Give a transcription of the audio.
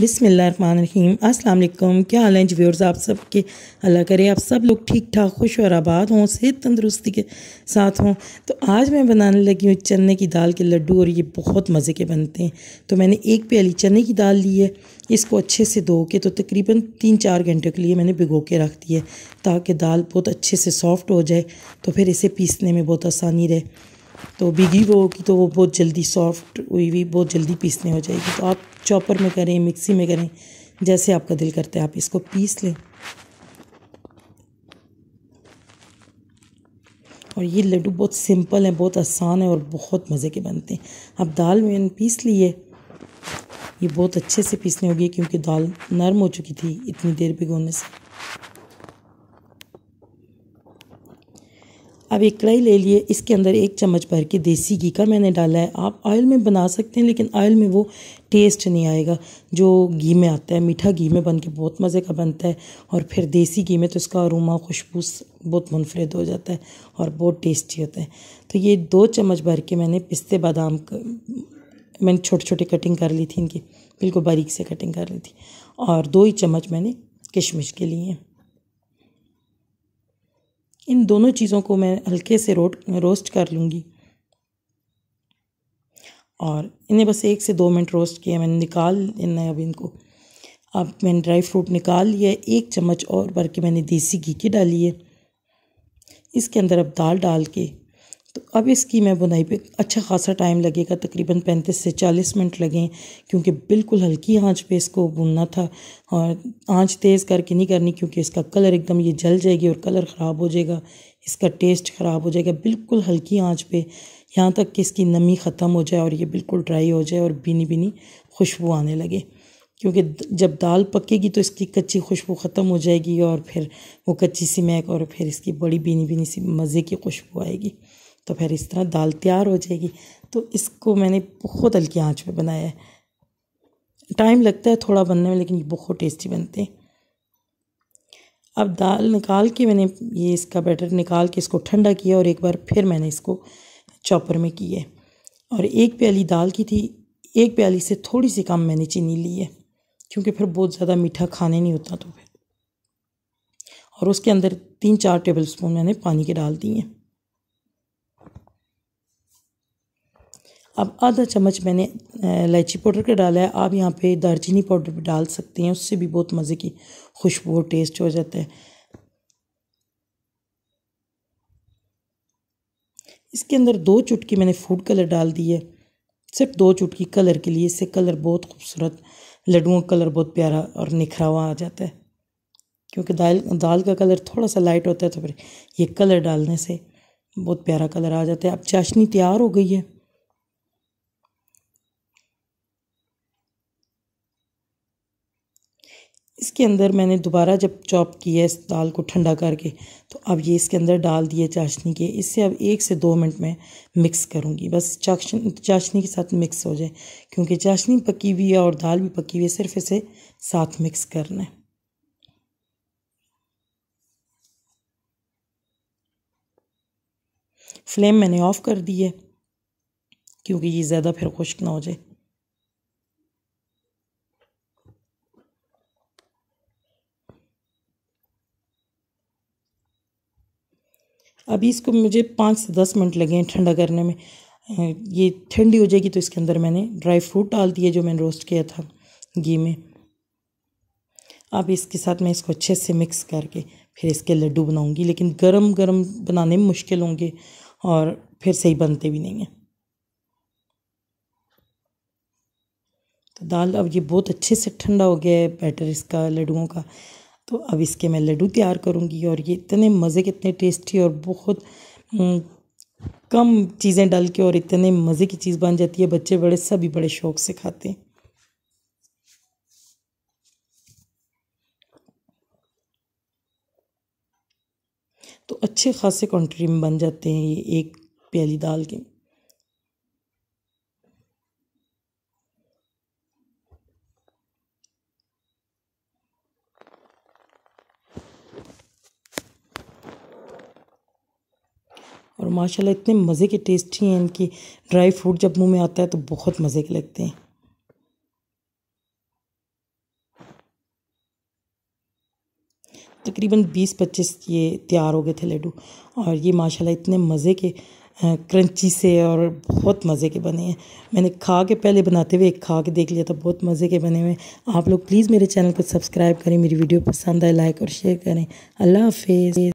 बिसमीम असलम क्या हाल है जी आप सब के अल्लाह करे आप सब लोग ठीक ठाक खुश और आबाद हों सेहत तंदरुस्ती के साथ हों तो आज मैं बनाने लगी हूँ चने की दाल के लड्डू और ये बहुत मज़े के बनते हैं तो मैंने एक प्याली चने की दाल ली है इसको अच्छे से धो के तो तकरीबन तीन चार घंटे के लिए मैंने भिगो के रख दी है ताकि दाल बहुत अच्छे से सॉफ्ट हो जाए तो फिर इसे पीसने में बहुत आसानी रहे तो भिगी वो की तो वो बहुत जल्दी सॉफ्ट हुई हुई बहुत जल्दी पीसने हो जाएगी तो आप चॉपर में करें मिक्सी में करें जैसे आपका दिल करता है आप इसको पीस लें और ये लड्डू बहुत सिंपल हैं बहुत आसान है और बहुत मज़े के बनते हैं आप दाल में पीस लिए ये बहुत अच्छे से पीसनी होगी क्योंकि दाल नरम हो चुकी थी इतनी देर भिगोने से अब एक कढ़ाई ले लिए इसके अंदर एक चम्मच भर के देसी घी का मैंने डाला है आप ऑयल में बना सकते हैं लेकिन ऑयल में वो टेस्ट नहीं आएगा जो घी में आता है मीठा घी में बन के बहुत मज़े का बनता है और फिर देसी घी में तो इसका अरोमा खुशबू बहुत मुनफरद हो जाता है और बहुत टेस्टी होता है तो ये दो चम्मच भर के मैंने पिस्ते बादाम मैंने छोटे छोटे कटिंग कर ली थी इनकी बिल्कुल बारीक से कटिंग कर ली थी और दो ही चम्मच मैंने किशमिश के लिए इन दोनों चीज़ों को मैं हल्के से रोट रोस्ट कर लूँगी और इन्हें बस एक से दो मिनट रोस्ट किया मैंने निकाल लेना है अब इनको अब मैंने ड्राई फ्रूट निकाल लिया एक चम्मच और भर के मैंने देसी घी की डाली है इसके अंदर अब दाल डाल के तो अब इसकी मैं बुनाई पे अच्छा खासा टाइम लगेगा तकरीबन पैंतीस से चालीस मिनट लगें क्योंकि बिल्कुल हल्की आंच पे इसको बुनना था और आंच तेज़ करके नहीं करनी क्योंकि इसका कलर एकदम ये जल जाएगी और कलर ख़राब हो जाएगा इसका टेस्ट ख़राब हो जाएगा बिल्कुल हल्की आंच पे यहाँ तक कि इसकी नमी ख़त्म हो जाए और ये बिल्कुल ड्राई हो जाए और बीनी बिनी खुशबू आने लगे क्योंकि जब दाल पकेगी तो इसकी कच्ची खुशबू ख़त्म हो जाएगी और फिर वो कच्ची सी महक और फिर इसकी बड़ी बीनी बीनी सी मज़े की खुशबू आएगी तो फिर इस तरह दाल तैयार हो जाएगी तो इसको मैंने बहुत हल्की आंच पे बनाया है टाइम लगता है थोड़ा बनने में लेकिन ये बहुत टेस्टी बनते हैं अब दाल निकाल के मैंने ये इसका बैटर निकाल के इसको ठंडा किया और एक बार फिर मैंने इसको चॉपर में किया और एक प्याली दाल की थी एक प्याली से थोड़ी सी कम मैंने चीनी ली है क्योंकि फिर बहुत ज़्यादा मीठा खाने नहीं होता तो फिर और उसके अंदर तीन चार टेबल स्पून मैंने पानी के डाल दिए हैं अब आधा चम्मच मैंने इलायची पाउडर का डाला है आप यहाँ पे दालचीनी पाउडर भी डाल सकते हैं उससे भी बहुत मज़े की खुशबू और टेस्ट हो जाता है इसके अंदर दो चुटकी मैंने फूड कलर डाल दी है सिर्फ दो चुटकी कलर के लिए इससे कलर बहुत खूबसूरत लड्डुओं का कलर बहुत प्यारा और निखरा हुआ आ जाता है क्योंकि दाल दाल का कलर थोड़ा सा लाइट होता है तो फिर ये कलर डालने से बहुत प्यारा कलर आ जाता है अब चाशनी तैयार हो गई है इसके अंदर मैंने दोबारा जब चॉप किया इस दाल को ठंडा करके तो अब ये इसके अंदर डाल दिए चाशनी के इससे अब एक से दो मिनट में मिक्स करूँगी बस चाशनी चाशनी के साथ मिक्स हो जाए क्योंकि चाशनी पकी हुई है और दाल भी पकी हुई है सिर्फ इसे साथ मिक्स करना है फ्लेम मैंने ऑफ़ कर दी है क्योंकि ये ज़्यादा फिर खुश्क ना हो जाए अभी इसको मुझे पाँच से दस मिनट लगे हैं ठंडा करने में ये ठंडी हो जाएगी तो इसके अंदर मैंने ड्राई फ्रूट डाल दिए जो मैंने रोस्ट किया था घी में अब इसके साथ मैं इसको अच्छे से मिक्स करके फिर इसके लड्डू बनाऊंगी लेकिन गरम गरम बनाने में मुश्किल होंगे और फिर सही बनते भी नहीं हैं तो दाल अब ये बहुत अच्छे से ठंडा हो गया है बैटर इसका लड्डुओं का तो अब इसके मैं लड्डू तैयार करूँगी और ये इतने मज़े के इतने टेस्टी और बहुत हम्म, कम चीज़ें डाल के और इतने मज़े की चीज़ बन जाती है बच्चे बड़े सभी बड़े शौक से खाते हैं तो अच्छे खासे क्वान्टिटी में बन जाते हैं ये एक प्याली दाल के और माशाल्लाह इतने मज़े के टेस्टी हैं इनकी ड्राई फ्रूट जब मुंह में आता है तो बहुत मज़े के लगते हैं तकरीबन बीस पच्चीस ये तैयार हो गए थे लड्डू और ये माशाल्लाह इतने मज़े के क्रंची से और बहुत मज़े के बने हैं मैंने खा के पहले बनाते हुए एक खा के देख लिया था बहुत मज़े के बने हुए आप लोग प्लीज़ मेरे चैनल को सब्सक्राइब करें मेरी वीडियो पसंद आए लाइक और शेयर करें अल्लाह हाफिज़